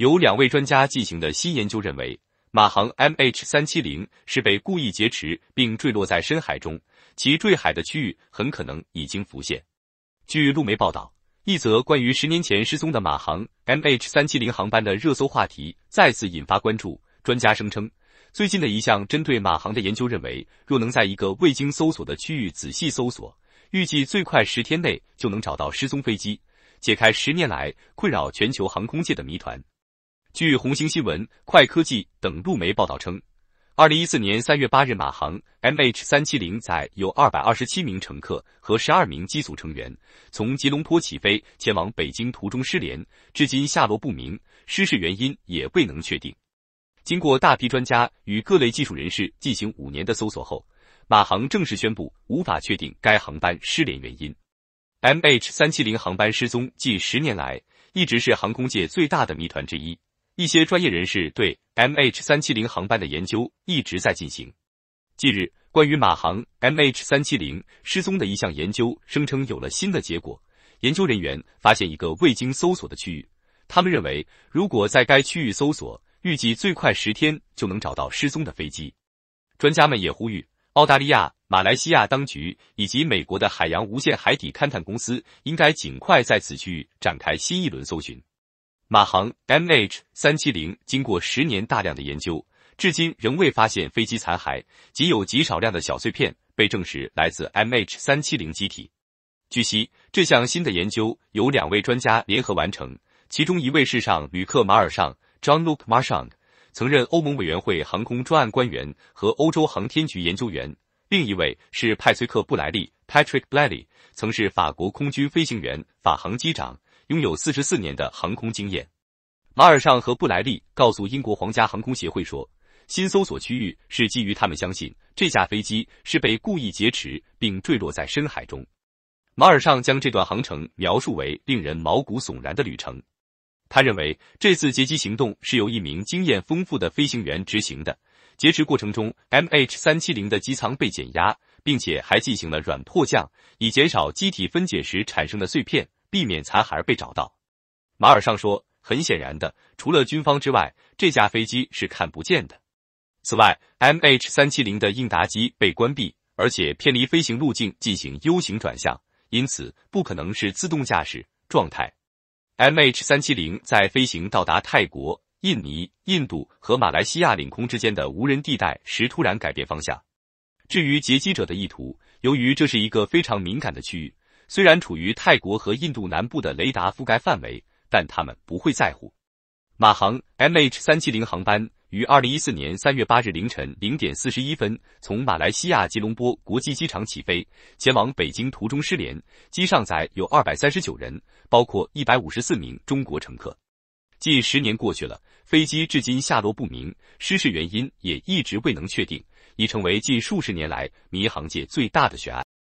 有两位专家进行的新研究认为，马航 M H 三七零是被故意劫持并坠落在深海中，其坠海的区域很可能已经浮现。据路媒报道，一则关于十年前失踪的马航 M H 三七零航班的热搜话题再次引发关注。专家声称，最近的一项针对马航的研究认为，若能在一个未经搜索的区域仔细搜索，预计最快十天内就能找到失踪飞机，解开十年来困扰全球航空界的谜团。据红星新闻、快科技等路媒报道称，二零一四年三月八日，马航 M H 三七零载有二百二十七名乘客和十二名机组成员从吉隆坡起飞前往北京，途中失联，至今下落不明，失事原因也未能确定。经过大批专家与各类技术人士进行五年的搜索后，马航正式宣布无法确定该航班失联原因。M H 三七零航班失踪近十年来，一直是航空界最大的谜团之一。一些专业人士对 MH 三七零航班的研究一直在进行。近日，关于马航 MH 三七零失踪的一项研究声称有了新的结果。研究人员发现一个未经搜索的区域，他们认为，如果在该区域搜索，预计最快十天就能找到失踪的飞机。专家们也呼吁澳大利亚、马来西亚当局以及美国的海洋无线海底勘探公司应该尽快在此区域展开新一轮搜寻。马航 MH370 经过十年大量的研究，至今仍未发现飞机残骸，仅有极少量的小碎片被证实来自 MH370 机体。据悉，这项新的研究由两位专家联合完成，其中一位是上旅客马尔尚 John Luke Marshang，曾任欧盟委员会航空专案官员和欧洲航天局研究员；另一位是派崔克布莱利 Patrick Blady，曾是法国空军飞行员、法航机长。拥有四十四年的航空经验，马尔尚和布莱利告诉英国皇家航空协会说，新搜索区域是基于他们相信这架飞机是被故意劫持并坠落在深海中。马尔尚将这段航程描述为令人毛骨悚然的旅程。他认为这次劫机行动是由一名经验丰富的飞行员执行的。劫持过程中，MH 三七零的机舱被减压，并且还进行了软迫降，以减少机体分解时产生的碎片。避免残骸被找到，马尔尚说：“很显然的，除了军方之外，这架飞机是看不见的。此外，MH370 的应答机被关闭，而且偏离飞行路径进行 U 型转向，因此不可能是自动驾驶状态。MH370 在飞行到达泰国、印尼、印度和马来西亚领空之间的无人地带时突然改变方向。至于劫机者的意图，由于这是一个非常敏感的区域。”虽然处于泰国和印度南部的雷达覆盖范围，但他们不会在乎。马航 MH 三七零航班于二零一四年三月八日凌晨零点四十一分从马来西亚吉隆坡国际机场起飞，前往北京途中失联。机上载有二百三十九人，包括一百五十四名中国乘客。近十年过去了，飞机至今下落不明，失事原因也一直未能确定，已成为近数十年来民航界最大的悬案。